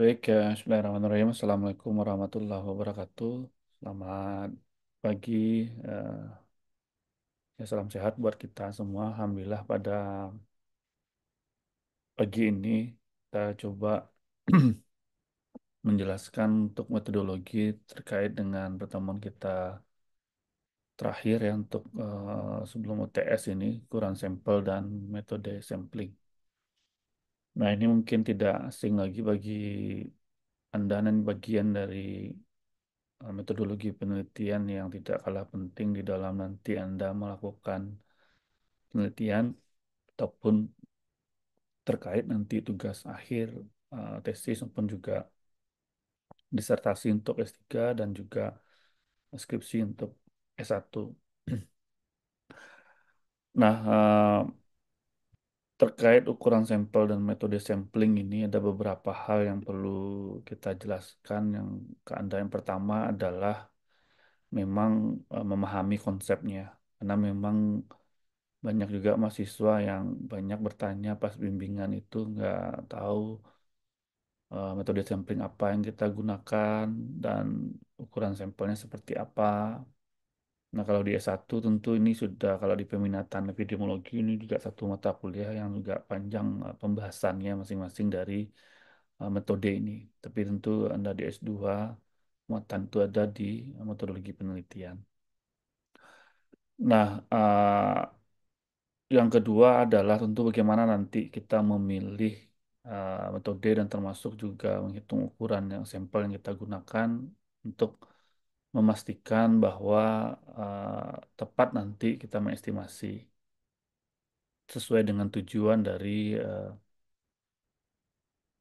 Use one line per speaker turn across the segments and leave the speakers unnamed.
Baik, ya. Bismillahirrahmanirrahim. Assalamualaikum warahmatullahi wabarakatuh. Selamat pagi. Eh, ya, salam sehat buat kita semua. Alhamdulillah pada pagi ini kita coba menjelaskan untuk metodologi terkait dengan pertemuan kita terakhir ya untuk eh, sebelum UTS ini, kurang sampel dan metode sampling. Nah, ini mungkin tidak asing lagi bagi Anda dan bagian dari eh, metodologi penelitian yang tidak kalah penting di dalam nanti Anda melakukan penelitian ataupun terkait nanti tugas akhir uh, tesis maupun juga disertasi untuk S3 dan juga skripsi untuk S1. Nah, uh, Terkait ukuran sampel dan metode sampling ini ada beberapa hal yang perlu kita jelaskan. Yang ke yang pertama adalah memang eh, memahami konsepnya. Karena memang banyak juga mahasiswa yang banyak bertanya pas bimbingan itu nggak tahu eh, metode sampling apa yang kita gunakan dan ukuran sampelnya seperti apa. Nah, kalau di S1 tentu ini sudah kalau di peminatan epidemiologi ini juga satu mata kuliah yang juga panjang eh, pembahasannya masing-masing dari eh, metode ini. Tapi tentu Anda di S2 muatan itu ada di metodologi penelitian. Nah, eh, yang kedua adalah tentu bagaimana nanti kita memilih metode dan termasuk juga menghitung ukuran yang sampel yang kita gunakan untuk memastikan bahwa uh, tepat nanti kita mengestimasi sesuai dengan tujuan dari uh,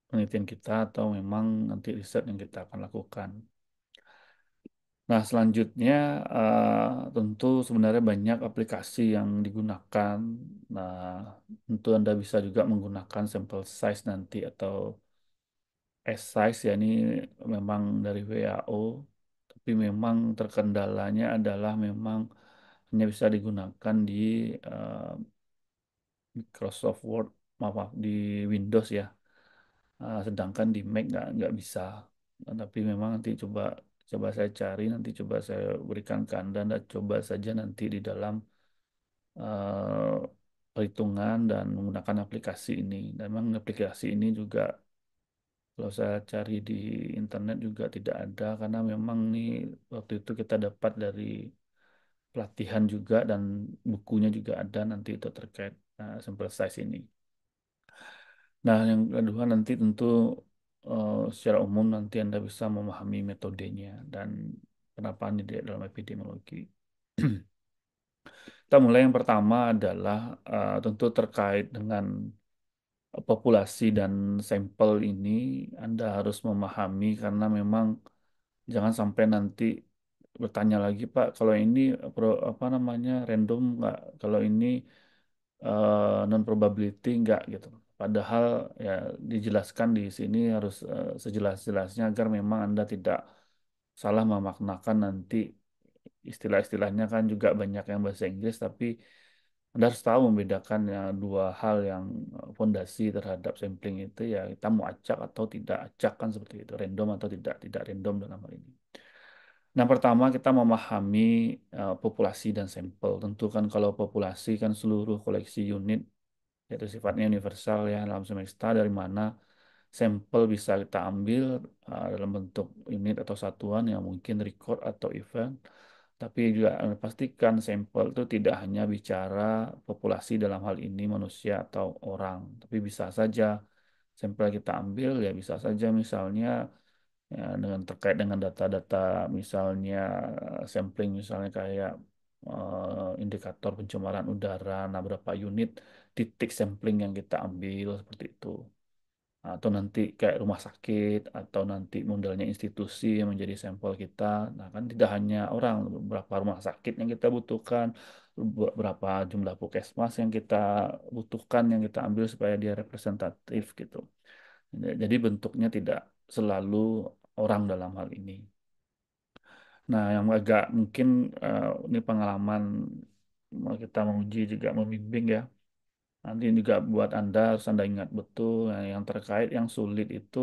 penelitian kita atau memang nanti riset yang kita akan lakukan. Nah, selanjutnya uh, tentu sebenarnya banyak aplikasi yang digunakan. Nah, tentu Anda bisa juga menggunakan sampel size nanti atau S size ya ini memang dari WHO tapi memang terkendalanya adalah memang hanya bisa digunakan di uh, Microsoft Word, maaf, maaf di Windows ya. Uh, sedangkan di Mac nggak nggak bisa. Nah, tapi memang nanti coba coba saya cari, nanti coba saya berikan ke anda, dan coba saja nanti di dalam uh, perhitungan dan menggunakan aplikasi ini. Dan memang aplikasi ini juga kalau saya cari di internet juga tidak ada karena memang nih waktu itu kita dapat dari pelatihan juga dan bukunya juga ada nanti itu terkait uh, eh, sample size ini. Nah, yang kedua nanti tentu uh, secara umum nanti Anda bisa memahami metodenya dan penerapannya di dalam epidemiologi. Kita mulai yang pertama adalah uh, tentu terkait dengan populasi dan sampel ini Anda harus memahami karena memang jangan sampai nanti bertanya lagi Pak kalau ini pro, apa namanya random nggak kalau ini uh, eh, non probability nggak gitu padahal ya dijelaskan di sini harus uh, sejelas-jelasnya agar memang Anda tidak salah memaknakan nanti istilah-istilahnya kan juga banyak yang bahasa Inggris tapi anda harus tahu membedakan ya dua hal yang eh, fondasi terhadap sampling itu ya kita mau acak atau tidak acak kan seperti itu random atau tidak tidak random dalam hal ini. Nah pertama kita memahami uh, populasi dan sampel. Tentu kan kalau populasi kan seluruh koleksi unit yaitu sifatnya universal ya dalam semesta dari mana sampel bisa kita ambil uh, dalam bentuk unit atau satuan yang mungkin record atau event tapi juga eh, pastikan sampel itu tidak hanya bicara populasi dalam hal ini manusia atau orang, tapi bisa saja sampel kita ambil ya bisa saja misalnya ya, dengan terkait dengan data-data misalnya eh, sampling misalnya kayak uh, indikator pencemaran udara, nah berapa unit titik sampling yang kita ambil seperti itu atau nanti kayak rumah sakit atau nanti modalnya institusi yang menjadi sampel kita. Nah, kan tidak hanya orang, berapa rumah sakit yang kita butuhkan, berapa jumlah puskesmas yang kita butuhkan yang kita ambil supaya dia representatif gitu. Jadi bentuknya tidak selalu orang dalam hal ini. Nah, yang agak mungkin eh, ini pengalaman kita menguji juga membimbing ya Nanti juga buat Anda harus Anda ingat betul nah, yang terkait yang sulit itu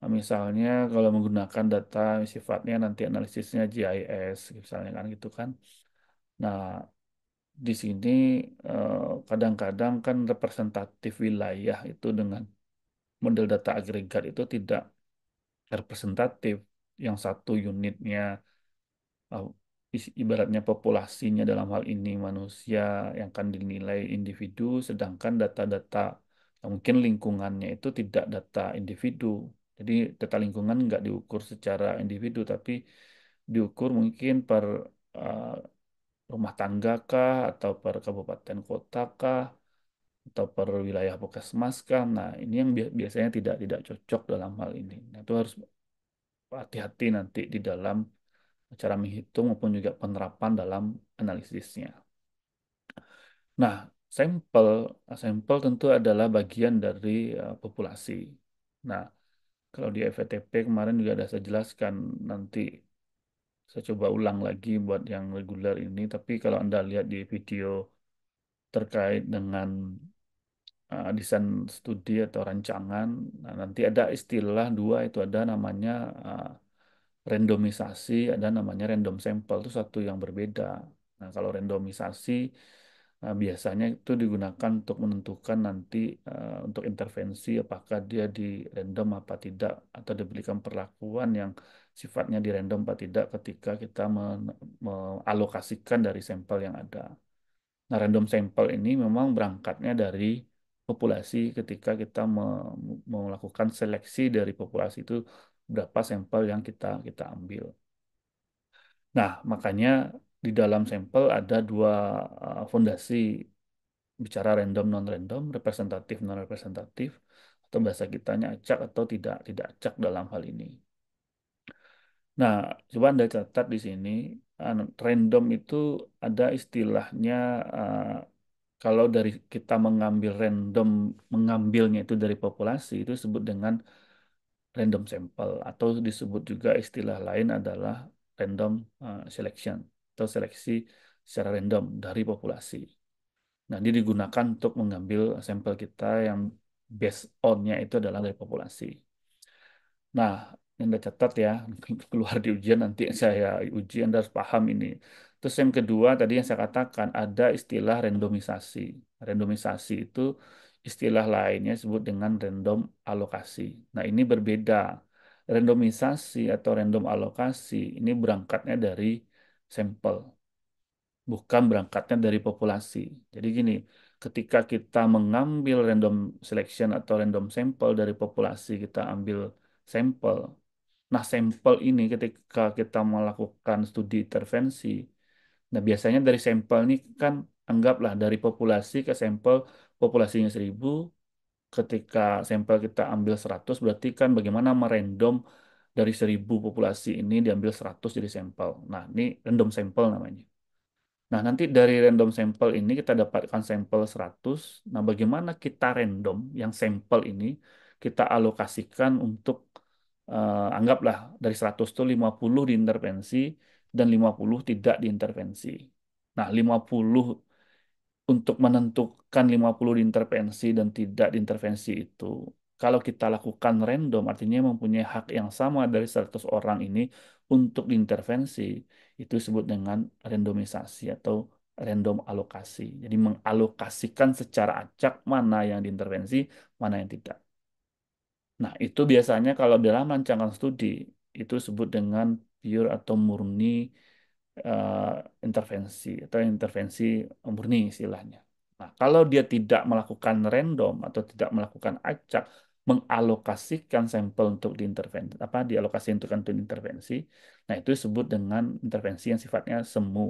nah, misalnya kalau menggunakan data sifatnya nanti analisisnya GIS misalnya kan gitu kan. Nah, di sini eh, kadang-kadang kan representatif wilayah itu dengan model data agregat itu tidak representatif yang satu unitnya eh, ibaratnya populasinya dalam hal ini manusia yang akan dinilai individu, sedangkan data-data yang mungkin lingkungannya itu tidak data individu. Jadi data lingkungan nggak diukur secara individu, tapi diukur mungkin per uh, rumah tangga kah, atau per kabupaten kota kah, atau per wilayah puskesmas kah. Nah ini yang biasanya tidak tidak cocok dalam hal ini. Nah, itu harus hati-hati nanti di dalam cara menghitung maupun juga penerapan dalam analisisnya. Nah, sampel sampel tentu adalah bagian dari uh, populasi. Nah, kalau di FETP kemarin juga ada saya jelaskan nanti saya coba ulang lagi buat yang reguler ini tapi kalau Anda lihat di video terkait dengan uh, desain studi atau rancangan nah nanti ada istilah dua itu ada namanya uh, randomisasi ada namanya random sampel itu satu yang berbeda. Nah, kalau randomisasi eh, biasanya itu digunakan untuk menentukan nanti eh, untuk intervensi apakah dia di random apa tidak atau diberikan perlakuan yang sifatnya di random apa tidak ketika kita mengalokasikan dari sampel yang ada. Nah, random sampel ini memang berangkatnya dari populasi ketika kita melakukan seleksi dari populasi itu berapa sampel yang kita kita ambil. Nah, makanya di dalam sampel ada dua eh, fondasi bicara random non random, representatif non representatif atau bahasa kitanya acak atau tidak tidak acak dalam hal ini. Nah, coba Anda catat di sini anu, random itu ada istilahnya eh, kalau dari kita mengambil random mengambilnya itu dari populasi itu disebut dengan random sample atau disebut juga istilah lain adalah random eh, selection atau seleksi secara random dari populasi. Nah, ini digunakan untuk mengambil sampel kita yang based on-nya itu adalah dari populasi. Nah, Anda catat ya, keluar di ujian nanti saya uji, Anda harus paham ini. Terus yang kedua, tadi yang saya katakan, ada istilah randomisasi. Randomisasi itu istilah lainnya disebut dengan random alokasi. Nah, ini berbeda. Randomisasi atau random alokasi ini berangkatnya dari sampel, bukan berangkatnya dari populasi. Jadi gini, ketika kita mengambil random selection atau random sampel dari populasi, kita ambil sampel. Nah, sampel ini ketika kita melakukan studi intervensi, nah biasanya dari sampel ini kan anggaplah dari populasi ke sampel populasinya 1000 ketika sampel kita ambil 100 berarti kan bagaimana merandom dari 1000 populasi ini diambil 100 jadi sampel. Nah, ini random sample namanya. Nah, nanti dari random sample ini kita dapatkan sampel 100. Nah, bagaimana kita random yang sampel ini kita alokasikan untuk uh, anggaplah dari 100 itu 50 diintervensi dan 50 tidak diintervensi. Nah, 50 untuk menentukan 50 diintervensi dan tidak diintervensi itu, kalau kita lakukan random, artinya mempunyai hak yang sama dari 100 orang ini untuk diintervensi, itu disebut dengan randomisasi atau random alokasi. Jadi mengalokasikan secara acak mana yang diintervensi, mana yang tidak. Nah, itu biasanya kalau dalam rancangan studi, itu disebut dengan pure atau murni Eh, intervensi atau intervensi murni istilahnya. Nah, kalau dia tidak melakukan random atau tidak melakukan acak, mengalokasikan sampel untuk diintervensi apa dialokasi untuk untuk intervensi. Nah, itu disebut dengan intervensi yang sifatnya semu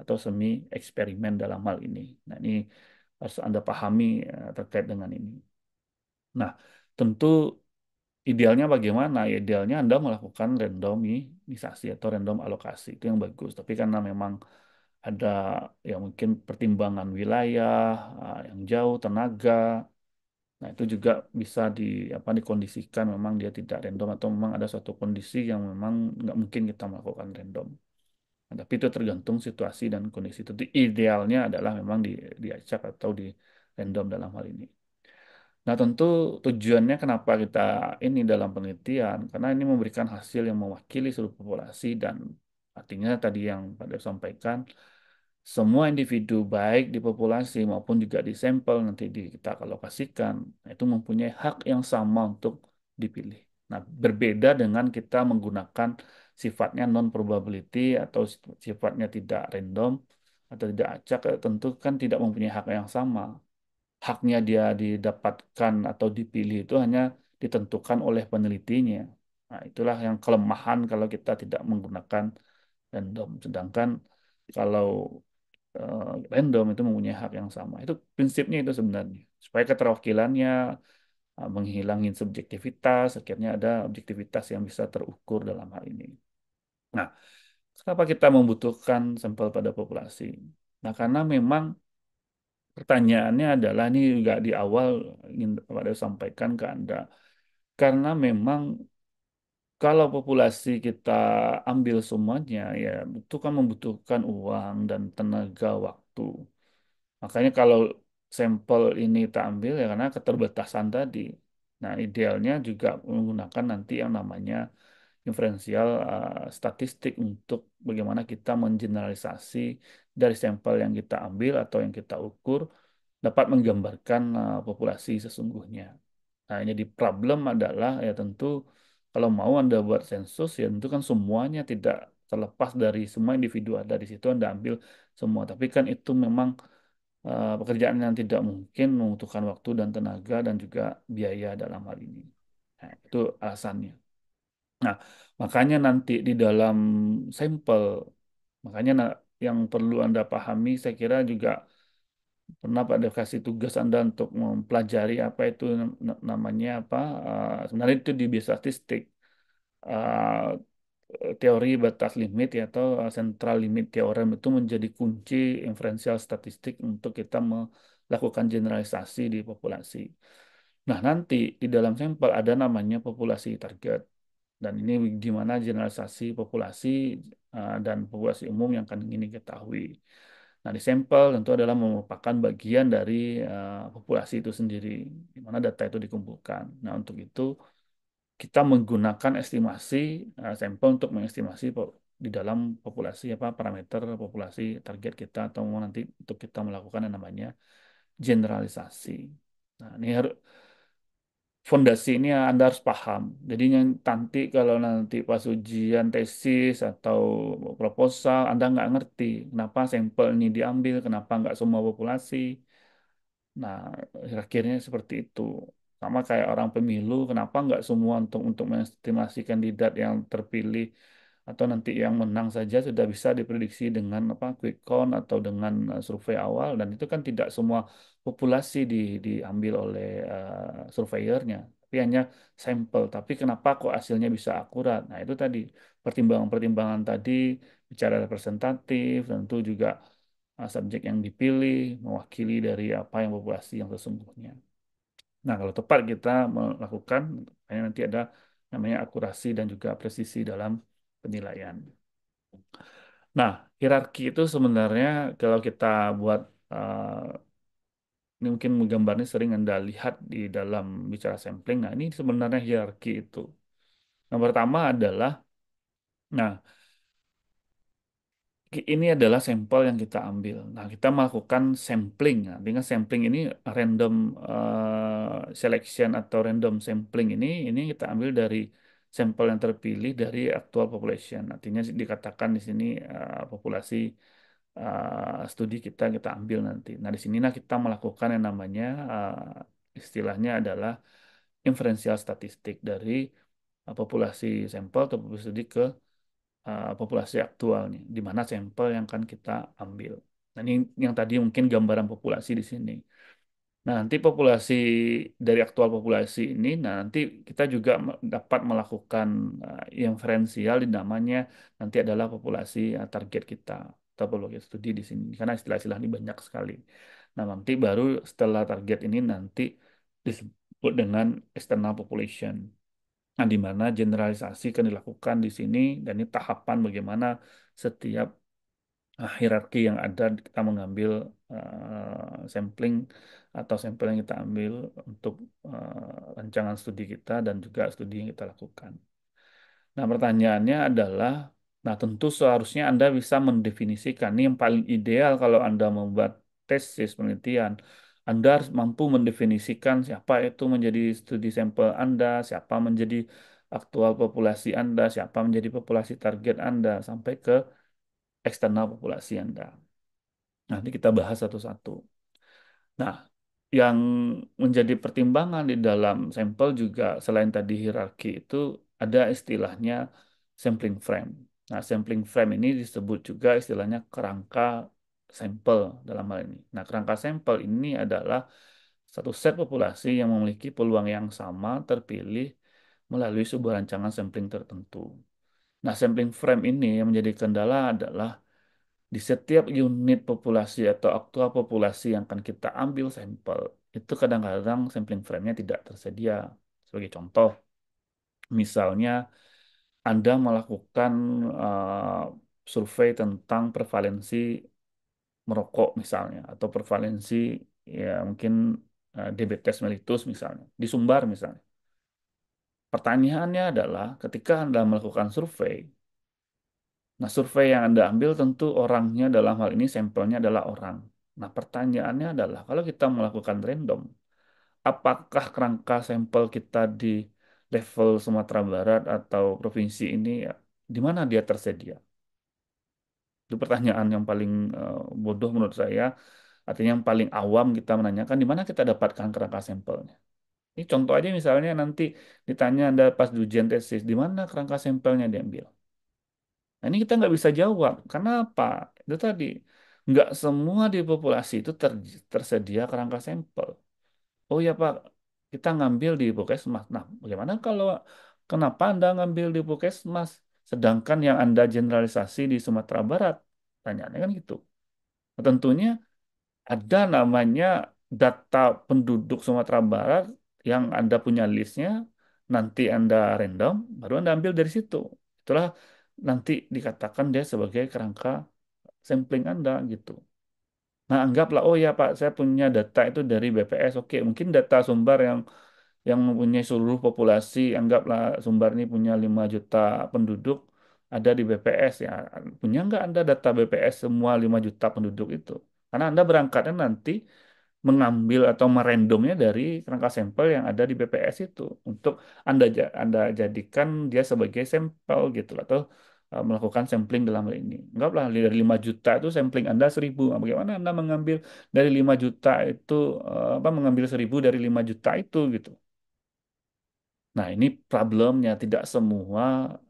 atau semi eksperimen dalam hal ini. Nah, ini harus Anda pahami eh, terkait dengan ini. Nah, tentu idealnya bagaimana? Ya, idealnya Anda melakukan randomi randomisasi atau random alokasi itu yang bagus tapi karena memang ada ya mungkin pertimbangan wilayah eh, yang jauh tenaga nah itu juga bisa di apa dikondisikan memang dia tidak random atau memang ada suatu kondisi yang memang nggak mungkin kita melakukan random nah, tapi itu tergantung situasi dan kondisi itu idealnya adalah memang di diacak atau di random dalam hal ini Nah, tentu tujuannya kenapa kita ini dalam penelitian, karena ini memberikan hasil yang mewakili seluruh populasi dan artinya tadi yang pada sampaikan, semua individu baik di populasi maupun juga di sampel nanti di, kita alokasikan, nah, itu mempunyai hak yang sama untuk dipilih. Nah, berbeda dengan kita menggunakan sifatnya non-probability atau sifatnya tidak random atau tidak acak, tentu kan tidak mempunyai hak yang sama haknya dia didapatkan atau dipilih itu hanya ditentukan oleh penelitinya. Nah, itulah yang kelemahan kalau kita tidak menggunakan random. Sedangkan kalau uh, random itu mempunyai hak yang sama. Itu prinsipnya itu sebenarnya. Supaya keterwakilannya uh, menghilangin subjektivitas, akhirnya ada objektivitas yang bisa terukur dalam hal ini. Nah, kenapa kita membutuhkan sampel pada populasi? Nah, karena memang pertanyaannya adalah ini juga di awal ingin pada sampaikan ke Anda. Karena memang kalau populasi kita ambil semuanya ya itu kan membutuhkan uang dan tenaga waktu. Makanya kalau sampel ini kita ambil ya karena keterbatasan tadi. Nah, idealnya juga menggunakan nanti yang namanya inferensial uh, statistik untuk bagaimana kita mengeneralisasi dari sampel yang kita ambil atau yang kita ukur dapat menggambarkan uh, populasi sesungguhnya. Nah, jadi problem adalah ya tentu kalau mau Anda buat sensus ya tentu kan semuanya tidak terlepas dari semua individu ada di situ Anda ambil semua. Tapi kan itu memang uh, pekerjaan yang tidak mungkin membutuhkan waktu dan tenaga dan juga biaya dalam hal ini. Nah, itu alasannya. Nah, makanya nanti di dalam sampel makanya yang perlu Anda pahami. Saya kira juga pernah Pak Dev kasih tugas Anda untuk mempelajari apa itu namanya apa. Uh, sebenarnya itu di statistik, Uh, ah, teori batas limit ya, atau ah, central limit theorem itu menjadi kunci inferensial statistik untuk kita melakukan generalisasi di populasi. Nah, nanti di dalam sampel ada namanya populasi target. Dan ini gimana generalisasi populasi Eh, dan populasi umum yang akan ingin diketahui. Nah, di sampel tentu adalah merupakan bagian dari uh, populasi itu sendiri, di mana data itu dikumpulkan. Nah, untuk itu kita menggunakan estimasi uh, sampel untuk mengestimasi di dalam populasi apa parameter populasi target kita atau nanti untuk kita melakukan yang namanya generalisasi. Nah, ini harus Fondasi yang Anda harus paham. Jadi nanti kalau nanti pas ujian tesis atau proposal Anda nggak ngerti kenapa sampel ini diambil, kenapa nggak semua populasi. Nah, akhirnya seperti itu. Sama kayak orang pemilu, kenapa nggak semua untuk untuk menstimulasi kandidat yang terpilih atau nanti yang menang saja sudah bisa diprediksi dengan apa quick count atau dengan eh, survei awal dan itu kan tidak semua populasi di, diambil oleh uh, surveyornya, tapi hanya sampel. Tapi kenapa kok hasilnya bisa akurat? Nah itu tadi pertimbangan-pertimbangan tadi bicara representatif, tentu juga uh, subjek yang dipilih mewakili dari apa yang populasi yang sesungguhnya. Nah kalau tepat kita melakukan, hanya nanti ada namanya akurasi dan juga presisi dalam penilaian. Nah, hierarki itu sebenarnya kalau kita buat uh, ini mungkin gambarnya sering Anda lihat di dalam bicara sampling. Nah, ini sebenarnya hierarki itu. Yang pertama adalah, nah, ini adalah sampel yang kita ambil. Nah, kita melakukan sampling. Nah, dengan sampling ini random uh, selection atau random sampling ini, ini kita ambil dari sampel yang terpilih dari actual population. Artinya dikatakan di sini uh, populasi Eh, studi kita kita ambil nanti. Nah, di sinilah kita melakukan yang namanya uh, istilahnya adalah inferensial statistik dari uh, populasi sampel atau populasi studi ke uh, populasi aktualnya, di mana sampel yang akan kita ambil. Nah, ini yang tadi mungkin gambaran populasi di sini. Nah, nanti populasi dari aktual populasi ini, nah nanti kita juga dapat melakukan uh, inferensial di namanya nanti adalah populasi uh, target kita topologi ya, studi di sini karena istilah-istilah ini banyak sekali. Nah, nanti baru setelah target ini nanti disebut dengan external population. Nah, di mana generalisasi akan dilakukan di sini dan ini tahapan bagaimana setiap ah, hierarki yang ada kita mengambil uh, sampling atau sampel yang kita ambil untuk uh, rancangan studi kita dan juga studi yang kita lakukan. Nah, pertanyaannya adalah Nah, tentu seharusnya Anda bisa mendefinisikan. Ini yang paling ideal kalau Anda membuat tesis penelitian. Anda harus mampu mendefinisikan siapa itu menjadi studi sampel Anda, siapa menjadi aktual populasi Anda, siapa menjadi populasi target Anda, sampai ke eksternal populasi Anda. Nanti kita bahas satu-satu. Nah, yang menjadi pertimbangan di dalam sampel juga selain tadi hierarki itu ada istilahnya sampling frame. Nah, sampling frame ini disebut juga istilahnya kerangka sampel dalam hal ini. Nah, kerangka sampel ini adalah satu set populasi yang memiliki peluang yang sama terpilih melalui sebuah rancangan sampling tertentu. Nah, sampling frame ini yang menjadi kendala adalah di setiap unit populasi atau aktual populasi yang akan kita ambil sampel, itu kadang-kadang sampling frame-nya tidak tersedia. Sebagai contoh, misalnya anda melakukan uh, survei tentang prevalensi merokok misalnya atau prevalensi ya mungkin uh, eh, diabetes melitus misalnya di Sumbar misalnya. Pertanyaannya adalah ketika Anda melakukan survei, nah survei yang Anda ambil tentu orangnya dalam hal ini sampelnya adalah orang. Nah pertanyaannya adalah kalau kita melakukan random, apakah kerangka sampel kita di level Sumatera Barat atau provinsi ini ya, di mana dia tersedia? Itu pertanyaan yang paling eh, bodoh menurut saya. Artinya yang paling awam kita menanyakan di mana kita dapatkan kerangka sampelnya. Ini contoh aja misalnya nanti ditanya Anda pas ujian tesis, di mana kerangka sampelnya diambil? Nah, ini kita nggak bisa jawab. Karena apa? Itu tadi, nggak semua di populasi itu ter tersedia kerangka sampel. Oh ya Pak, kita ngambil di Puskesmas. Nah, bagaimana kalau kenapa Anda ngambil di Puskesmas sedangkan yang Anda generalisasi di Sumatera Barat? Tanyaannya kan gitu. Nah, tentunya ada namanya data penduduk Sumatera Barat yang Anda punya listnya, nanti Anda random, baru Anda ambil dari situ. Itulah nanti dikatakan dia sebagai kerangka sampling Anda gitu. Nah, anggaplah oh ya Pak, saya punya data itu dari BPS. Oke, mungkin data sumber yang yang mempunyai seluruh populasi, anggaplah sumber ini punya 5 juta penduduk ada di BPS ya. Punya nggak Anda data BPS semua 5 juta penduduk itu? Karena Anda berangkatnya nanti mengambil atau merandomnya dari kerangka sampel yang ada di BPS itu untuk Anda Anda jadikan dia sebagai sampel gitu atau Uh, melakukan sampling dalam hal ini. Anggaplah dari 5 juta itu sampling Anda 1000. Nah, bagaimana Anda mengambil dari 5 juta itu uh, apa mengambil 1000 dari 5 juta itu gitu. Nah, ini problemnya tidak semua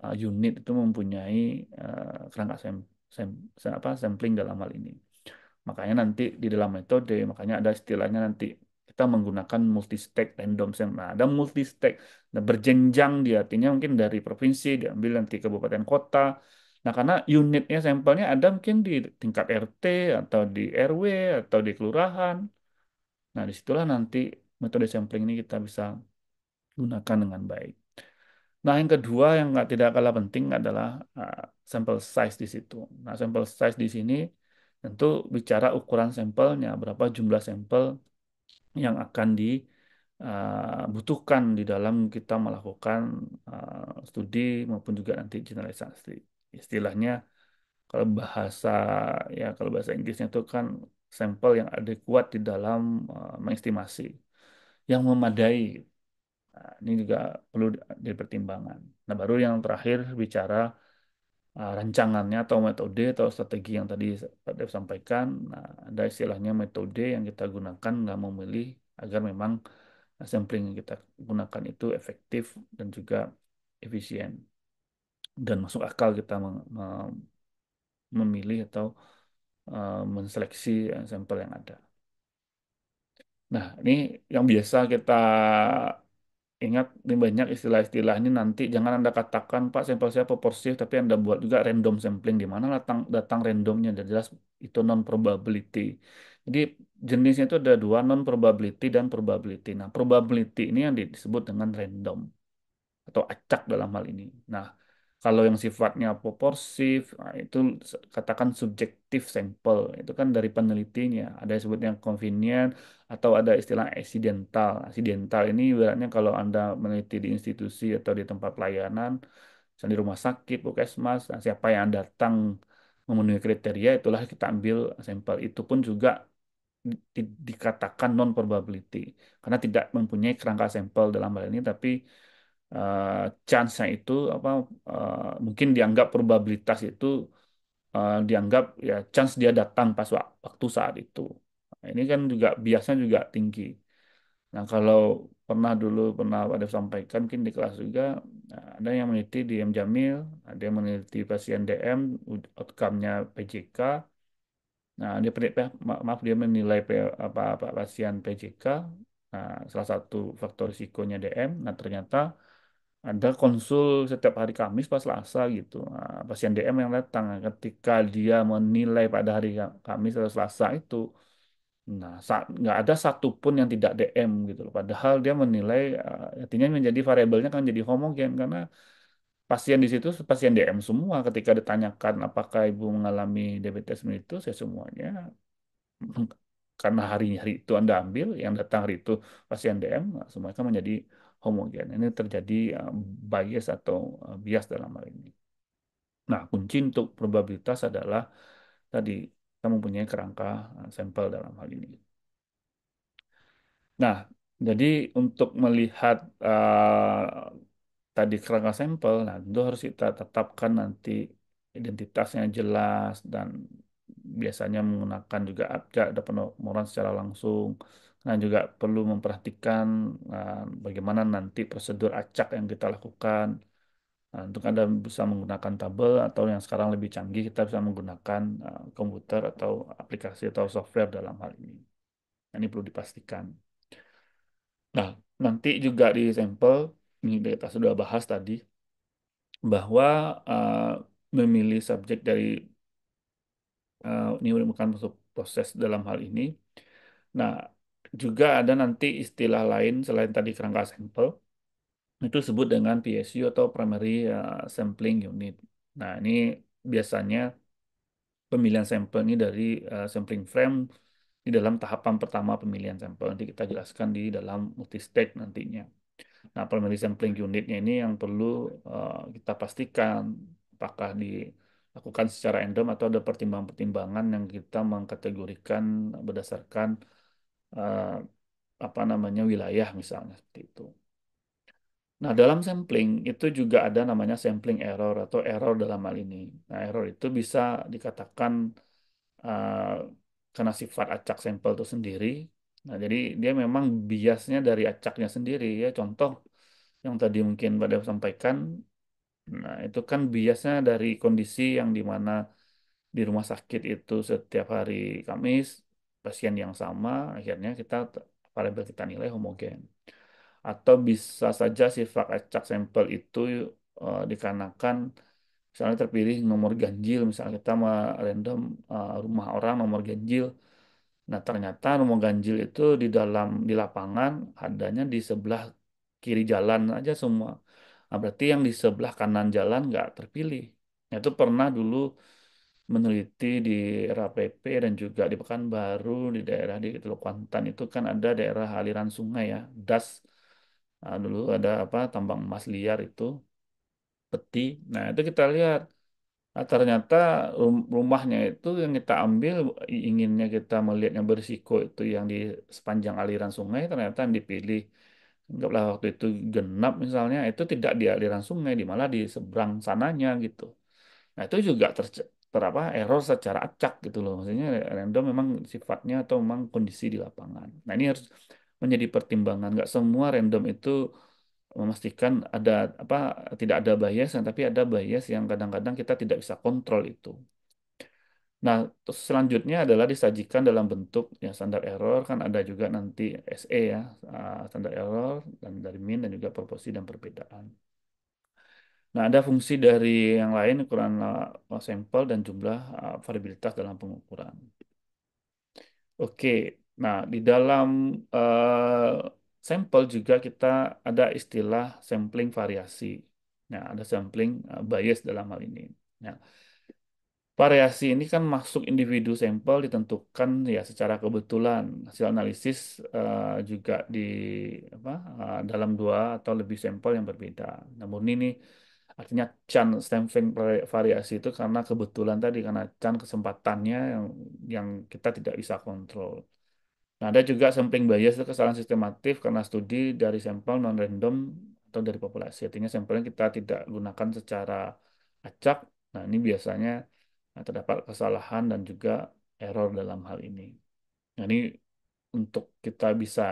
uh, unit itu mempunyai kerangka sam, sam, sam, apa sampling dalam hal ini. Makanya nanti di dalam metode, makanya ada istilahnya nanti kita menggunakan multi stake random sampling. Nah, ada multi stake nah, berjenjang dia artinya mungkin dari provinsi diambil nanti kabupaten kota. Nah, karena unitnya sampelnya ada mungkin di tingkat RT atau di RW atau di kelurahan. Nah, disitulah nanti metode sampling ini kita bisa gunakan dengan baik. Nah, yang kedua yang tidak kalah penting adalah uh, eh, sample size di situ. Nah, sampel size di sini tentu bicara ukuran sampelnya, berapa jumlah sampel yang akan dibutuhkan eh, di dalam kita melakukan eh, studi maupun juga nanti generalisasi. Istilahnya kalau bahasa ya kalau bahasa Inggrisnya itu kan sampel yang adekuat di dalam eh, mengestimasi yang memadai. Nah, ini juga perlu dipertimbangkan. Nah, baru yang terakhir bicara uh, rancangannya atau metode atau strategi yang tadi Pak Dev sampaikan. Nah, ada istilahnya metode yang kita gunakan mau memilih agar memang eh, sampling yang kita gunakan itu efektif dan juga efisien dan masuk akal kita memilih atau uh, menseleksi eh, sampel yang ada. Nah, ini yang biasa kita Ingat, ini banyak istilah-istilah ini nanti jangan Anda katakan, Pak, sampel saya proporsi, tapi Anda buat juga random sampling. Di mana datang, datang randomnya? Dan jelas itu non-probability. Jadi jenisnya itu ada dua, non-probability dan probability. Nah, probability ini yang disebut dengan random atau acak dalam hal ini. Nah, kalau yang sifatnya proporsif, nah, itu katakan subjektif sampel. Itu kan dari penelitinya. Ada yang sebutnya convenient atau ada istilah accidental. Accidental ini ibaratnya kalau Anda meneliti di institusi atau di tempat pelayanan, misalnya di rumah sakit, puskesmas, nah, siapa yang datang memenuhi kriteria, itulah kita ambil sampel. Itu pun juga di, dikatakan non probability karena tidak mempunyai kerangka sampel dalam hal ini tapi uh, chance-nya itu apa uh, mungkin dianggap probabilitas itu uh, dianggap ya chance dia datang pas waktu saat itu. Nah, ini kan juga biasanya juga tinggi. Nah, kalau pernah dulu pernah ada sampaikan mungkin di kelas juga nah, ada yang meneliti M Jamil, ada yang meneliti pasien DM outcome-nya PJK. Nah, dia maaf dia menilai apa apa pasien PJK Nah, salah satu faktor risikonya DM. Nah, ternyata ada konsul setiap hari Kamis pas Selasa gitu. Nah, pasien DM yang datang ketika dia menilai pada hari Kamis atau Selasa itu, nah saat nggak ada satupun yang tidak DM gitu loh. Padahal dia menilai ah, artinya menjadi variabelnya kan jadi homogen karena pasien di situ pasien DM semua. Ketika ditanyakan apakah ibu mengalami diabetes mellitus, ya semuanya karena hari hari itu anda ambil yang datang hari itu pasien DM, semuanya kan menjadi homogen. Ini terjadi eh, bias atau eh, bias dalam hal ini. Nah, kunci untuk probabilitas adalah tadi kita mempunyai kerangka eh, sampel dalam hal ini. Nah, jadi untuk melihat uh, tadi kerangka sampel, nah itu harus kita tetapkan nanti identitasnya jelas dan biasanya menggunakan juga abjad atau penomoran secara langsung. Nah, juga perlu memperhatikan uh, bagaimana nanti prosedur acak yang kita lakukan. Nah, untuk Anda bisa menggunakan tabel atau yang sekarang lebih canggih, kita bisa menggunakan uh, komputer atau aplikasi atau software dalam hal ini. Nah, ini perlu dipastikan. Nah, nanti juga di sampel, ini kita sudah bahas tadi, bahwa uh, memilih subjek dari uh, ini merupakan proses dalam hal ini. Nah, juga ada nanti istilah lain selain tadi kerangka sampel itu disebut dengan PSU atau primary eh, sampling unit. Nah, ini biasanya pemilihan sampel ini dari eh, sampling frame di dalam tahapan pertama pemilihan sampel. Nanti kita jelaskan di dalam multistage nantinya. Nah, primary sampling unitnya ini yang perlu eh, kita pastikan apakah dilakukan secara random atau ada pertimbangan-pertimbangan yang kita mengkategorikan berdasarkan uh, apa namanya wilayah misalnya seperti itu. Nah, dalam sampling itu juga ada namanya sampling error atau error dalam hal ini. Nah, error itu bisa dikatakan uh, karena sifat acak sampel itu sendiri. Nah, jadi dia memang biasnya dari acaknya sendiri ya. Contoh yang tadi mungkin pada sampaikan, nah itu kan biasnya dari kondisi yang dimana di rumah sakit itu setiap hari Kamis, pasien yang sama, akhirnya kita variabel kita nilai homogen. Atau bisa saja sifat acak sampel itu uh, dikarenakan misalnya terpilih nomor ganjil, misalnya kita random uh, rumah orang nomor ganjil. Nah, ternyata nomor ganjil itu di dalam di lapangan adanya di sebelah kiri jalan aja semua. Nah, berarti yang di sebelah kanan jalan nggak terpilih. Nah, itu pernah dulu meneliti di RAPP dan juga di Pekanbaru di daerah di Teluk Kuantan itu kan ada daerah aliran sungai ya das nah, dulu ada apa tambang emas liar itu peti nah itu kita lihat nah, ternyata rumahnya itu yang kita ambil inginnya kita melihatnya berisiko itu yang di sepanjang aliran sungai ternyata yang dipilih anggaplah waktu itu genap misalnya itu tidak di aliran sungai di malah di seberang sananya gitu Nah, itu juga terjadi terapa error secara acak gitu loh maksudnya random memang sifatnya atau memang kondisi di lapangan nah ini harus menjadi pertimbangan nggak semua random itu memastikan ada apa tidak ada bias nah, tapi ada bias yang kadang-kadang kita tidak bisa kontrol itu nah selanjutnya adalah disajikan dalam bentuk yang standar error kan ada juga nanti SE ya ah, standar error dan dari min dan juga proporsi dan perbedaan Nah, ada fungsi dari yang lain ukuran eh, eh, sampel dan jumlah eh, variabilitas dalam pengukuran. Oke, nah di dalam uh, sampel juga kita ada istilah sampling variasi. Nah, ada sampling bias dalam hal ini. Nah, variasi ini kan masuk individu sampel ditentukan ya secara kebetulan. Hasil analisis uh, juga di apa uh, dalam dua atau lebih sampel yang berbeda. Namun ini nih, artinya Chan stamping variasi itu karena kebetulan tadi karena Chan kesempatannya yang yang kita tidak bisa kontrol. Nah, ada juga sampling bias itu kesalahan sistematif karena studi dari sampel non random atau dari populasi. Artinya sampelnya kita tidak gunakan secara acak. Nah, ini biasanya nah, terdapat kesalahan dan juga error dalam hal ini. Nah, ini untuk kita bisa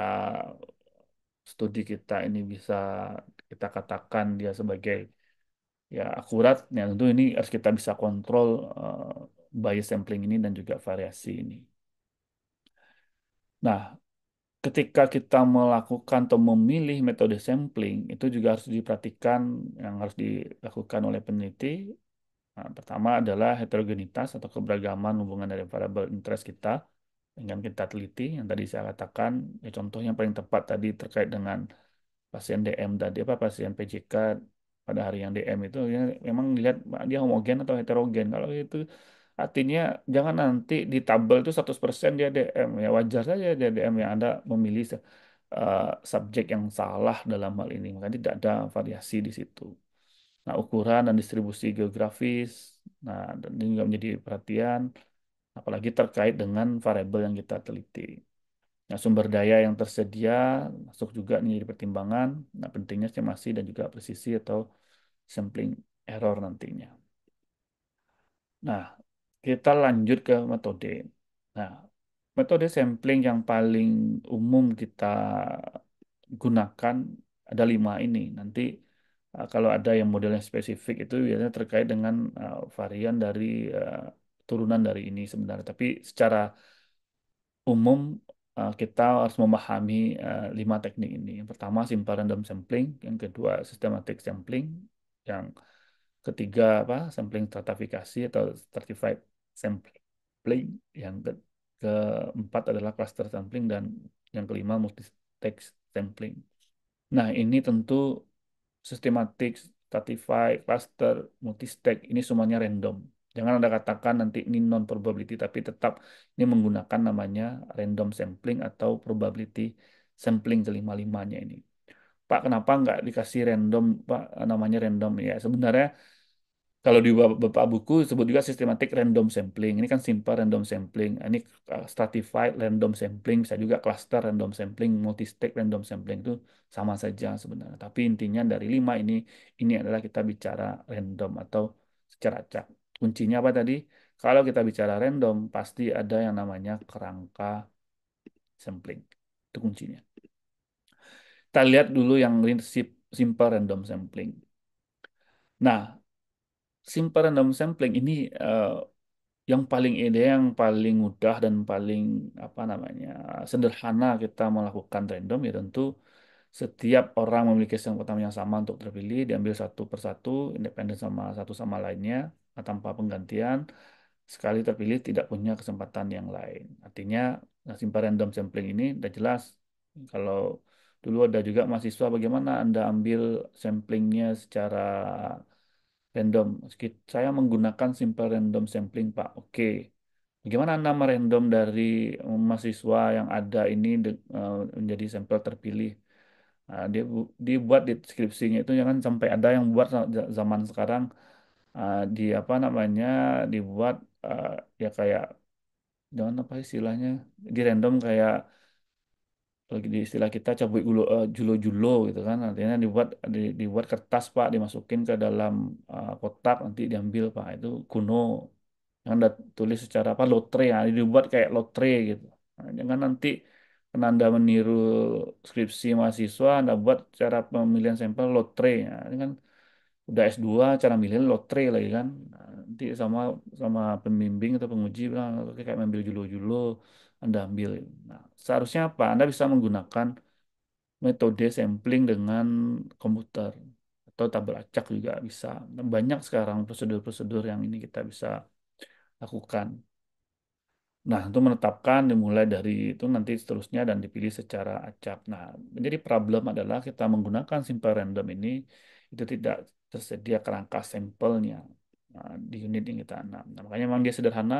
studi kita ini bisa kita katakan dia sebagai ya akurat ya tentu ini harus kita bisa kontrol uh, eh, bias sampling ini dan juga variasi ini. Nah, ketika kita melakukan atau memilih metode sampling itu juga harus diperhatikan yang harus dilakukan oleh peneliti. Nah, pertama adalah heterogenitas atau keberagaman hubungan dari variabel interest kita dengan kita teliti yang tadi saya katakan ya contohnya paling tepat tadi terkait dengan pasien DM tadi apa pasien PJK pada hari yang DM itu ya memang dilihat dia homogen atau heterogen kalau itu artinya jangan nanti di tabel itu 100% dia DM ya wajar saja dia DM yang Anda memilih uh, subjek yang salah dalam hal ini maka tidak ada variasi di situ nah ukuran dan distribusi geografis nah ini juga menjadi perhatian apalagi terkait dengan variabel yang kita teliti Nah, sumber daya yang tersedia masuk juga nih di pertimbangan. Nah, pentingnya estimasi dan juga presisi atau sampling error nantinya. Nah, kita lanjut ke metode. Nah, metode sampling yang paling umum kita gunakan ada lima ini. Nanti eh, kalau ada yang modelnya spesifik itu biasanya terkait dengan eh, varian dari eh, turunan dari ini sebenarnya. Tapi secara umum Eh, kita harus memahami uh, lima teknik ini. Yang pertama simple random sampling, yang kedua systematic sampling, yang ketiga apa sampling stratifikasi atau stratified sampling, yang ke keempat adalah cluster sampling dan yang kelima multi text sampling. Nah ini tentu systematic, stratified, cluster, multi stage ini semuanya random Jangan Anda katakan nanti ini non probability tapi tetap ini menggunakan namanya random sampling atau probability sampling kelima-limanya ini. Pak, kenapa nggak dikasih random, Pak, namanya random ya? Sebenarnya kalau di beberapa buku sebut juga sistematik random sampling. Ini kan simple random sampling. Ini eh, stratified random sampling, bisa juga cluster random sampling, multi-stake random sampling itu sama saja sebenarnya. Tapi intinya dari lima ini ini adalah kita bicara random atau secara acak. Kuncinya apa tadi? Kalau kita bicara random, pasti ada yang namanya kerangka sampling. Itu kuncinya. Kita lihat dulu yang simple random sampling. Nah, simple random sampling ini uh, yang paling ide, yang paling mudah dan paling apa namanya sederhana kita melakukan random ya tentu setiap orang memiliki kesempatan yang sama untuk terpilih diambil satu persatu independen sama satu sama lainnya Nah, tanpa penggantian sekali terpilih tidak punya kesempatan yang lain. Artinya nah, simpan random sampling ini udah jelas kalau dulu ada juga mahasiswa bagaimana Anda ambil samplingnya secara random. Saya menggunakan simpan random sampling, Pak. Oke. Bagaimana Anda merandom dari mahasiswa yang ada ini eh, menjadi sampel terpilih? Nah, dia dibuat di skripsinya itu jangan sampai ada yang buat zaman sekarang uh, di apa namanya dibuat uh, ya kayak jangan apa istilahnya di random kayak lagi di istilah kita cabut gulo uh, eh, julo julo gitu kan nantinya dibuat di, dibuat kertas pak dimasukin ke dalam uh, kotak nanti diambil pak itu kuno yang anda tulis secara apa lotre ya dibuat kayak lotre gitu nah, jangan nanti anda meniru skripsi mahasiswa anda buat cara pemilihan sampel lotre ya ini kan udah S2 cara milih lotre lagi kan nah, nanti sama sama pembimbing atau penguji bilang kayak ambil julu-julu anda ambil nah seharusnya apa anda bisa menggunakan metode sampling dengan komputer atau tabel acak juga bisa banyak sekarang prosedur-prosedur yang ini kita bisa lakukan Nah, untuk menetapkan dimulai dari itu nanti seterusnya dan dipilih secara acak. Nah, menjadi problem adalah kita menggunakan simple random ini itu tidak tersedia kerangka sampelnya nah, di unit yang kita tanam. Nah, makanya memang dia sederhana,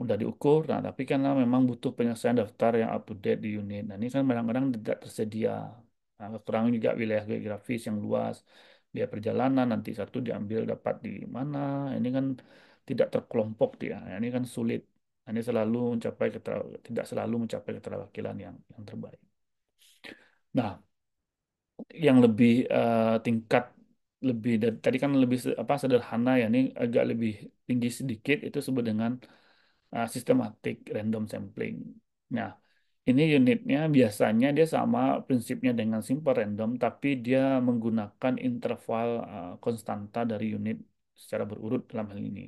mudah diukur. Nah, tapi karena memang butuh penyelesaian daftar yang up to date di unit. Nah, ini kan kadang-kadang tidak tersedia. Nah, kekurangan juga wilayah geografis yang luas, biaya perjalanan nanti satu diambil dapat di mana. Ini kan tidak terkelompok dia. Nah, ini kan sulit. Nah, ini selalu mencapai tidak selalu mencapai keterwakilan yang yang terbaik. Nah, yang lebih uh, tingkat lebih dari tadi kan lebih apa sederhana ya ini agak lebih tinggi sedikit itu sebut dengan uh, ah, systematic random sampling. Nah, ini unitnya biasanya dia sama prinsipnya dengan simple random tapi dia menggunakan interval uh, konstanta dari unit secara berurut dalam hal ini.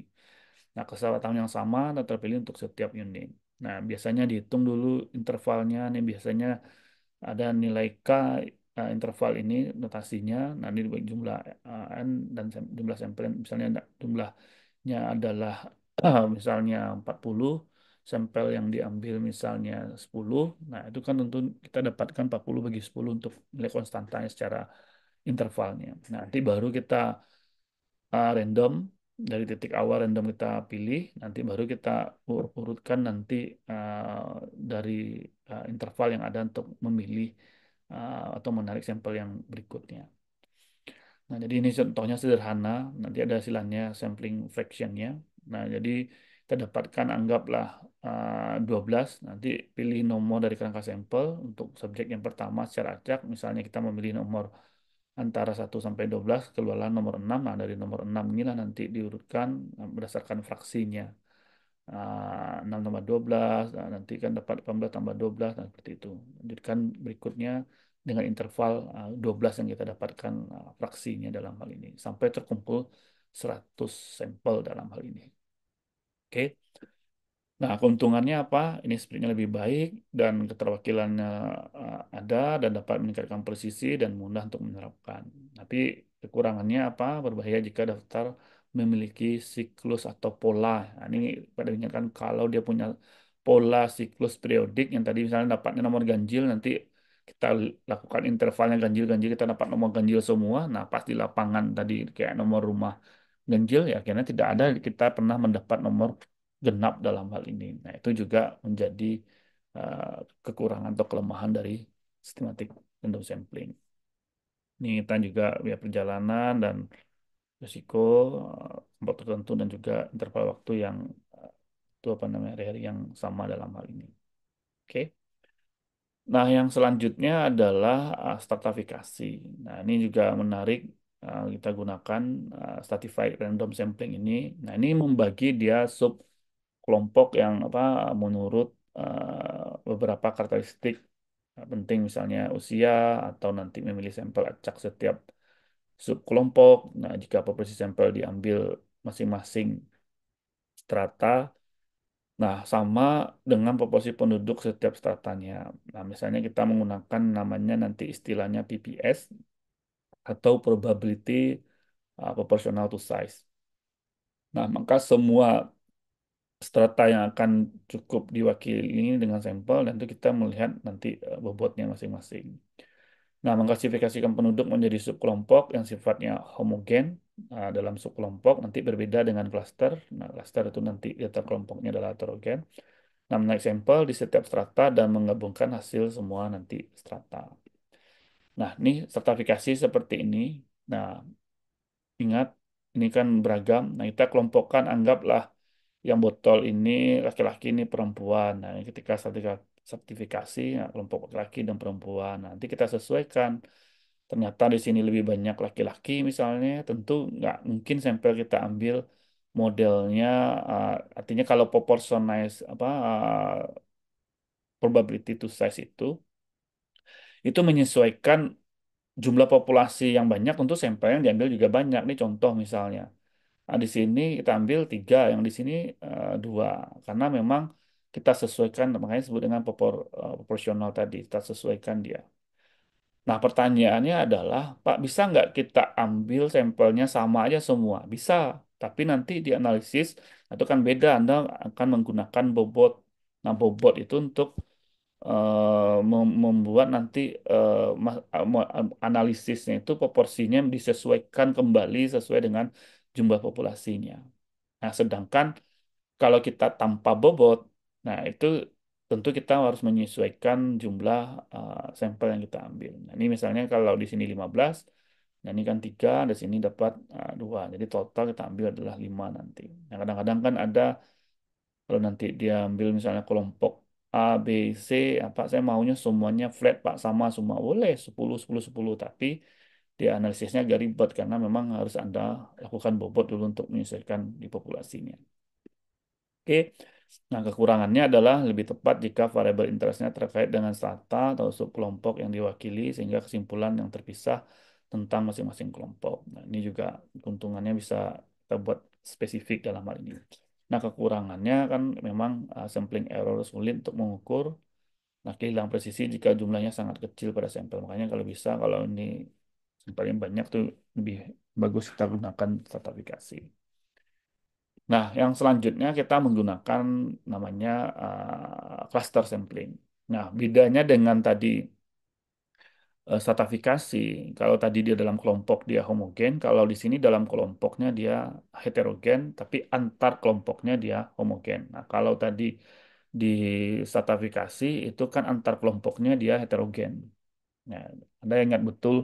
Nah, kesempatan yang sama dan terpilih untuk setiap unit. Nah, biasanya dihitung dulu intervalnya nih biasanya ada nilai K uh, interval ini notasinya nanti dibagi jumlah uh, n dan jumlah sampel misalnya jumlahnya adalah uh, misalnya 40 sampel yang diambil misalnya 10 nah itu kan tentu kita dapatkan 40 bagi 10 untuk nilai konstantanya secara intervalnya nah, nanti baru kita uh, random dari titik awal random kita pilih nanti baru kita urutkan nanti uh, dari uh, interval yang ada untuk memilih uh, atau menarik sampel yang berikutnya. Nah, jadi ini contohnya sederhana, nanti ada hasilnya sampling fractionnya. Nah, jadi kita dapatkan anggaplah uh, eh, 12, nanti pilih nomor dari kerangka sampel untuk subjek yang pertama secara acak, misalnya kita memilih nomor antara 1 sampai 12, keluarlah nomor 6, nah dari nomor 6 inilah nanti diurutkan eh, berdasarkan fraksinya. 6 ah, tambah 12, nah, nanti kan dapat 18 tambah 12, dan nah, seperti itu. Lanjutkan berikutnya dengan interval uh, ah, 12 yang kita dapatkan uh, fraksinya dalam hal ini. Sampai terkumpul 100 sampel dalam hal ini. Oke. Okay. Nah, keuntungannya apa? Ini sprintnya lebih baik dan keterwakilannya uh, ada dan dapat meningkatkan presisi dan mudah untuk menerapkan. Tapi kekurangannya apa? Berbahaya jika daftar memiliki siklus atau pola. Nah, ini pada ingatkan kalau dia punya pola siklus periodik yang tadi misalnya dapatnya nomor ganjil nanti kita lakukan intervalnya ganjil-ganjil kita dapat nomor ganjil semua. Nah, pasti lapangan tadi kayak nomor rumah ganjil ya karena tidak ada kita pernah mendapat nomor genap dalam hal ini. Nah, itu juga menjadi uh, kekurangan atau kelemahan dari sistematik random sampling. Ini kita juga ya perjalanan dan risiko kelompok eh, tertentu dan juga interval waktu yang eh, itu apa namanya hari-hari yang sama dalam hal ini. Oke. Okay. Nah, yang selanjutnya adalah eh, stratifikasi. Nah, ini juga menarik kita gunakan stratified random sampling ini. Nah, ini membagi dia sub kelompok yang apa menurut beberapa karakteristik penting misalnya usia atau nanti memilih sampel acak setiap subkelompok. Nah, jika properti sampel diambil masing-masing strata, nah sama dengan proporsi penduduk setiap stratanya. Nah, misalnya kita menggunakan namanya nanti istilahnya PPS atau probability uh, proportional to size. Nah, maka semua strata yang akan cukup diwakili dengan sampel dan itu kita melihat nanti uh, bobotnya masing-masing. Nah, mengklasifikasikan penduduk menjadi subkelompok yang sifatnya homogen nah, dalam subkelompok nanti berbeda dengan klaster. Nah, klaster itu nanti data kelompoknya adalah heterogen. Nah, menaik sampel di setiap strata dan menggabungkan hasil semua nanti strata. Nah, ini stratifikasi seperti ini. Nah, ingat ini kan beragam. Nah, kita kelompokkan anggaplah yang botol ini laki-laki ini perempuan. Nah, ketika sertifikasi ya, kelompok laki dan perempuan. Nanti kita sesuaikan. Ternyata di sini lebih banyak laki-laki misalnya, tentu nggak mungkin sampel kita ambil modelnya. Uh, artinya kalau proportionize apa uh, probability to size itu, itu menyesuaikan jumlah populasi yang banyak untuk sampel yang diambil juga banyak. nih contoh misalnya. Nah, di sini kita ambil tiga, yang di sini uh, dua, karena memang kita sesuaikan makanya disebut dengan eh, proporsional tadi kita sesuaikan dia nah pertanyaannya adalah pak bisa nggak kita ambil sampelnya sama aja semua bisa tapi nanti dianalisis itu kan beda anda akan menggunakan bobot nah bobot itu untuk uh, membuat nanti uh, analisisnya itu proporsinya disesuaikan kembali sesuai dengan jumlah populasinya nah sedangkan kalau kita tanpa bobot Nah, itu tentu kita harus menyesuaikan jumlah uh, sampel yang kita ambil. Nah, ini misalnya kalau di sini 15, nah ini kan 3, di sini dapat uh, eh, 2. Jadi total kita ambil adalah 5 nanti. Nah, kadang-kadang kan ada, kalau nanti dia ambil misalnya kelompok A, B, C, apa saya maunya semuanya flat, Pak, sama semua. Boleh 10, 10, 10, tapi di analisisnya agak ribet karena memang harus Anda lakukan bobot dulu untuk menyesuaikan di populasinya. Oke. Okay. Nah, kekurangannya adalah lebih tepat jika variabel interestnya terkait dengan strata atau kelompok yang diwakili sehingga kesimpulan yang terpisah tentang masing-masing kelompok. Nah, ini juga keuntungannya bisa kita buat spesifik dalam hal ini. Nah, kekurangannya kan memang eh, sampling error sulit untuk mengukur. Nah, kehilangan presisi jika jumlahnya sangat kecil pada sampel. Makanya kalau bisa, kalau ini sampelnya banyak tuh lebih bagus kita gunakan stratifikasi. Nah, yang selanjutnya kita menggunakan namanya uh, cluster sampling. Nah, bedanya dengan tadi uh, stratifikasi, kalau tadi dia dalam kelompok dia homogen, kalau di sini dalam kelompoknya dia heterogen, tapi antar kelompoknya dia homogen. Nah, kalau tadi di stratifikasi itu kan antar kelompoknya dia heterogen. Nah, Anda ingat betul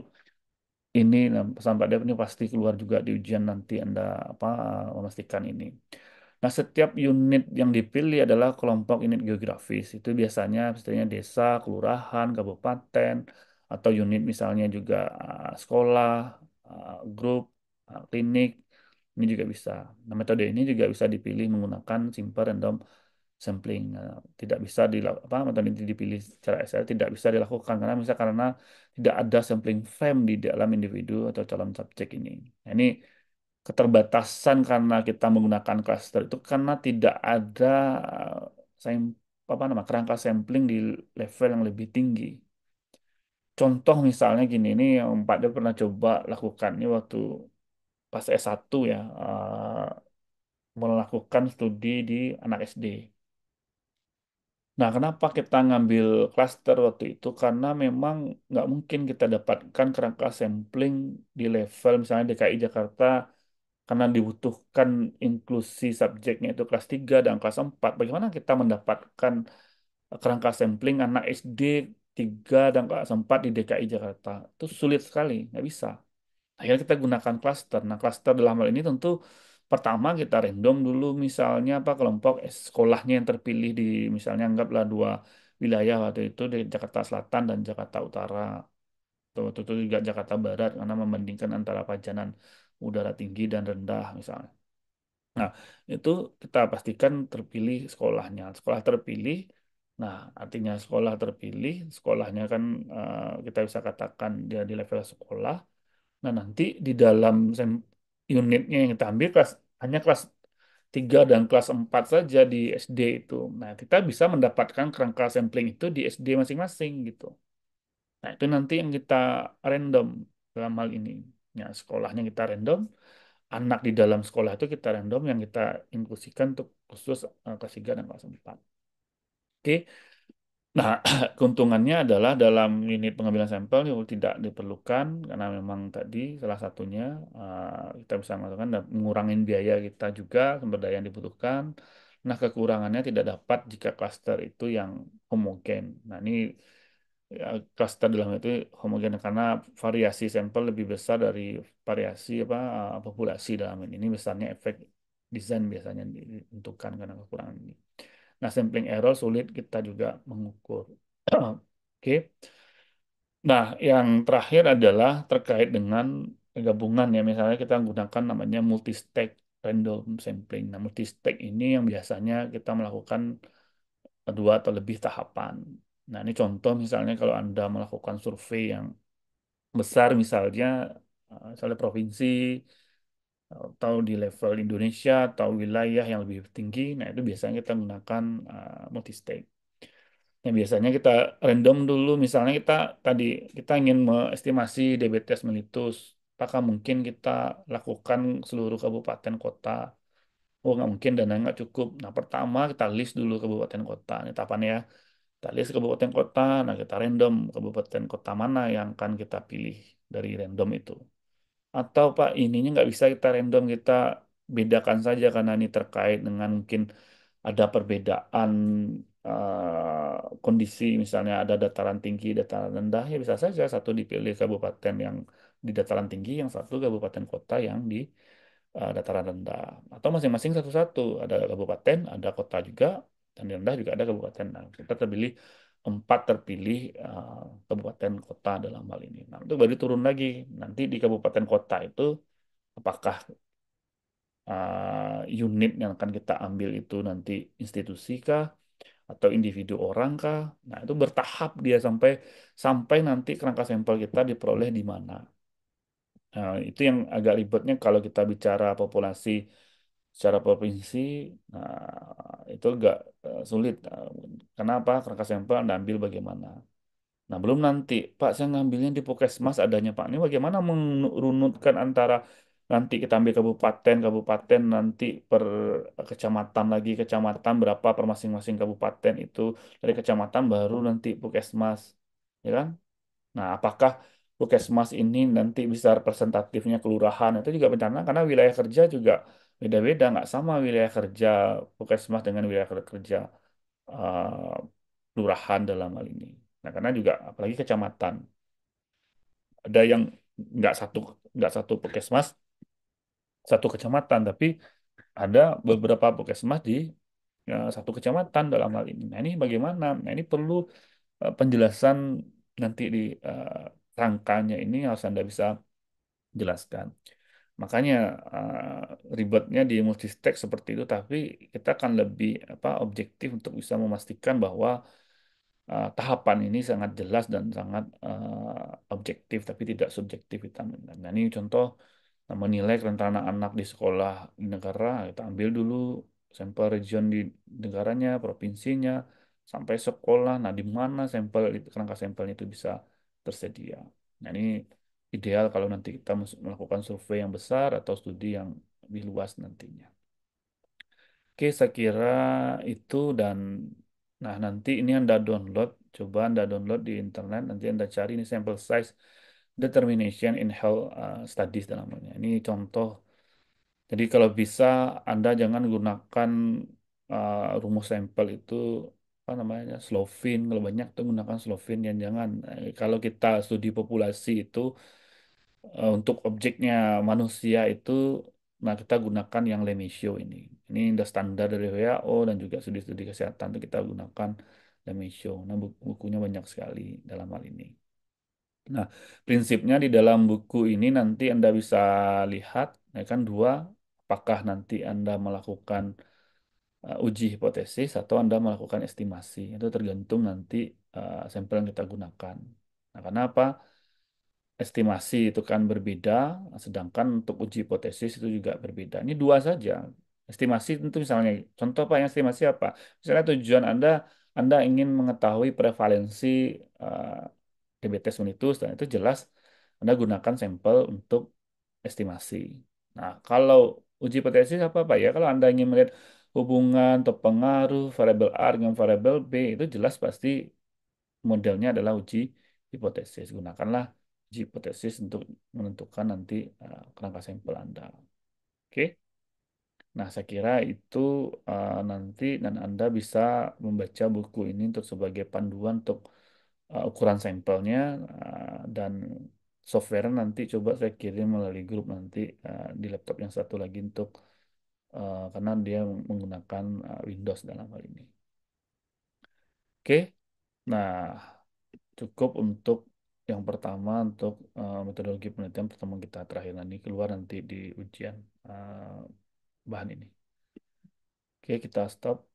ini pesan Pak Dev ini pasti keluar juga di ujian nanti Anda apa memastikan ini. Nah, setiap unit yang dipilih adalah kelompok unit geografis. Itu biasanya misalnya desa, kelurahan, kabupaten, atau unit misalnya juga ah, sekolah, ah, grup, ah, klinik, ini juga bisa. Nah, metode ini juga bisa dipilih menggunakan simple random sampling eh, tidak bisa dilakukan apa metode dipilih secara SR tidak bisa dilakukan karena misalnya karena tidak ada sampling frame di dalam individu atau calon subjek ini. Nah, ini keterbatasan karena kita menggunakan cluster itu karena tidak ada eh, apa nama kerangka sampling di level yang lebih tinggi. Contoh misalnya gini ini yang Pak dia pernah coba lakukan ini waktu pas S1 ya uh, melakukan studi di anak SD Nah, kenapa kita ngambil cluster waktu itu? Karena memang nggak mungkin kita dapatkan kerangka sampling di level misalnya DKI Jakarta karena dibutuhkan inklusi subjeknya itu kelas 3 dan kelas 4. Bagaimana kita mendapatkan eh, kerangka sampling anak SD 3 dan kelas 4 di DKI Jakarta? Itu sulit sekali, nggak bisa. Akhirnya kita gunakan cluster. Nah, cluster dalam hal ini tentu pertama kita random dulu misalnya apa kelompok sekolahnya yang terpilih di misalnya anggaplah dua wilayah waktu itu di Jakarta Selatan dan Jakarta Utara atau waktu itu juga Jakarta Barat karena membandingkan antara pajanan udara tinggi dan rendah misalnya nah itu kita pastikan terpilih sekolahnya sekolah terpilih nah artinya sekolah terpilih sekolahnya kan uh, kita bisa katakan dia di level sekolah nah nanti di dalam unitnya yang kita ambil kelas hanya kelas 3 dan kelas 4 saja di SD itu. Nah, kita bisa mendapatkan kerangka sampling itu di SD masing-masing gitu. Nah, itu nanti yang kita random dalam hal ini. Ya, sekolahnya kita random, anak di dalam sekolah itu kita random yang kita inklusikan untuk khusus eh, kelas 3 dan kelas 4. Oke. Okay. Nah, keuntungannya adalah dalam unit pengambilan sampel itu tidak diperlukan karena memang tadi salah satunya eh, kita bisa melakukan dan mengurangi biaya kita juga sumber daya yang dibutuhkan. Nah, kekurangannya tidak dapat jika klaster itu yang homogen. Nah, ini ya, klaster dalam itu homogen karena variasi sampel lebih besar dari variasi apa eh, populasi dalam ini. Ini besarnya efek desain biasanya ditentukan karena kekurangan ini. Nah, sampling error sulit kita juga mengukur. Oke. Okay. Nah, yang terakhir adalah terkait dengan gabungan ya. Misalnya kita gunakan namanya multi-stake random sampling. Nah, multi-stake ini yang biasanya kita melakukan dua atau lebih tahapan. Nah, ini contoh misalnya kalau Anda melakukan survei yang besar misalnya, misalnya provinsi, atau di level Indonesia atau wilayah yang lebih tinggi, nah itu biasanya kita menggunakan uh, eh, multistake. Nah, biasanya kita random dulu, misalnya kita tadi kita ingin mengestimasi diabetes melitus, apakah mungkin kita lakukan seluruh kabupaten kota? Oh, nggak mungkin dana nggak cukup. Nah, pertama kita list dulu kabupaten kota. Ini tahapannya ya. Kita list kabupaten kota, nah kita random kabupaten kota mana yang akan kita pilih dari random itu atau Pak ininya nggak bisa kita random kita bedakan saja karena ini terkait dengan mungkin ada perbedaan uh, kondisi misalnya ada dataran tinggi dataran rendah ya bisa saja satu dipilih kabupaten yang di dataran tinggi yang satu kabupaten kota yang di uh, dataran rendah atau masing-masing satu-satu ada kabupaten ada kota juga dan di rendah juga ada kabupaten nah, kita terpilih empat terpilih uh, kabupaten kota dalam hal ini. Nah itu baru turun lagi nanti di kabupaten kota itu apakah uh, unit yang akan kita ambil itu nanti institusi kah atau individu orang kah? Nah itu bertahap dia sampai sampai nanti kerangka sampel kita diperoleh di mana. Nah, itu yang agak ribetnya kalau kita bicara populasi secara provinsi nah, itu agak eh, sulit. Eh, kenapa? Karena sampel Anda ambil bagaimana. Nah, belum nanti, Pak, saya ngambilnya di Pokesmas adanya, Pak. Ini bagaimana merunutkan antara nanti kita ambil kabupaten, kabupaten nanti per eh, kecamatan lagi, kecamatan berapa per masing-masing kabupaten itu dari kecamatan baru nanti Pokesmas, ya kan? Nah, apakah Pokesmas ini nanti bisa representatifnya kelurahan itu juga bencana karena wilayah kerja juga beda-beda, nggak sama wilayah kerja Puskesmas dengan wilayah kerja uh, eh, kelurahan dalam hal ini. Nah, karena juga apalagi kecamatan ada yang nggak satu nggak satu Puskesmas satu kecamatan, tapi ada beberapa Puskesmas di ya, satu kecamatan dalam hal ini. Nah, ini bagaimana? Nah, ini perlu uh, penjelasan nanti di uh, rangkanya ini harus Anda bisa jelaskan. Makanya uh, eh, ribetnya di multi seperti itu, tapi kita akan lebih apa objektif untuk bisa memastikan bahwa uh, tahapan ini sangat jelas dan sangat uh, objektif, tapi tidak subjektif. Kita nah, ini contoh nah, menilai rencana anak di sekolah di negara, kita ambil dulu sampel region di negaranya, provinsinya, sampai sekolah. Nah, di mana sampel kerangka sampelnya itu bisa tersedia. Nah, ini ideal kalau nanti kita melakukan survei yang besar atau studi yang lebih luas nantinya. Oke, saya kira itu dan nah nanti ini Anda download, coba Anda download di internet, nanti Anda cari ini sample size determination in health uh, studies dan namanya. Ini contoh. Jadi kalau bisa Anda jangan gunakan uh, rumus sampel itu apa namanya Slovin kalau banyak tuh gunakan Slovin yang jangan eh, kalau kita studi populasi itu Eh, untuk objeknya manusia itu, nah kita gunakan yang lemisio ini. Ini udah standar dari WHO dan juga studi-studi kesehatan itu kita gunakan lemisio Nah bukunya banyak sekali dalam hal ini. Nah, prinsipnya di dalam buku ini nanti Anda bisa lihat, ya kan dua, apakah nanti Anda melakukan uh, uji hipotesis atau Anda melakukan estimasi. Itu tergantung nanti uh, sampel yang kita gunakan. Nah, karena apa? estimasi itu kan berbeda, sedangkan untuk uji hipotesis itu juga berbeda. Ini dua saja. Estimasi tentu misalnya, contoh apa yang estimasi apa? Misalnya tujuan Anda, Anda ingin mengetahui prevalensi uh, eh, diabetes mellitus, dan itu jelas Anda gunakan sampel untuk estimasi. Nah, kalau uji hipotesis apa pak ya? Kalau Anda ingin melihat hubungan atau pengaruh variabel A dengan variabel B, itu jelas pasti modelnya adalah uji hipotesis. Gunakanlah hipotesis untuk menentukan nanti uh, kerangka sampel Anda. Oke. Nah, saya kira itu eh, nanti dan Anda bisa membaca buku ini untuk sebagai panduan untuk eh, ukuran sampelnya dan software nanti coba saya kirim melalui grup nanti di laptop yang satu lagi untuk karena dia menggunakan Windows dalam hal ini. Oke. Nah, cukup untuk yang pertama untuk uh, metodologi penelitian pertemuan kita terakhir nanti keluar nanti di ujian uh, bahan ini. Oke, kita stop.